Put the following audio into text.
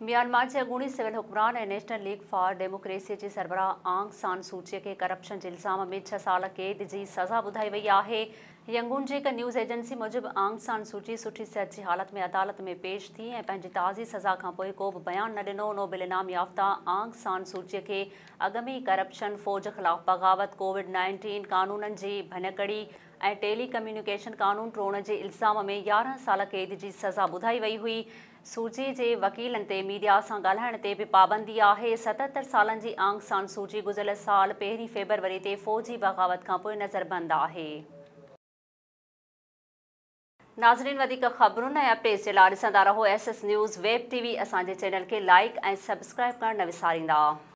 Myanmar जे अगूणी civil हुकरान ऐं national league for डेमोक्रेसीअ जी सरबराह आंग सान सूचीअ खे करप्शन जे इल्ज़ाम में छह साल क़ैद जी सज़ा ॿुधाई वई आहे यंगून जी हिकु न्यूज़ एजेंसी मुजिबि आंग सान सूची सुठी सिहत जी हालति में अदालत में पेश थी ऐं पंहिंजी ताज़ी सज़ा खां पोइ को बि बयानु न ॾिनो नोबिल इनाम याफ़्ता आंग सान सूचीअ खे अॻमी करप्शन फ़ौज ख़िलाफ़ु बग़ावत कोविड नाइनटीन कानूननि जी भनकड़ी ऐं टेली कम्यूनिकेशन क़ानून ट्रोण जे इल्ज़ाम में यारहं साल क़ैद जी सज़ा ॿुधाई वई हुई सूजी जे वकीलनि ते मीडिया सां ॻाल्हाइण ते बि पाबंदी आहे सतहतरि सालनि जी आंग सां सूजी गुज़िरियल साल पहिरीं फेबरवरी ते फ़ौजी बग़ावत खां पोइ नज़र आहे नाज़रीन वधीक ख़बरुनि ऐं अपडेट्स जे लाइ ॾिसंदा रहो S S news web TV असांजे चैनल खे लाइक ऐं सब्सक्राइब करणु न विसारींदा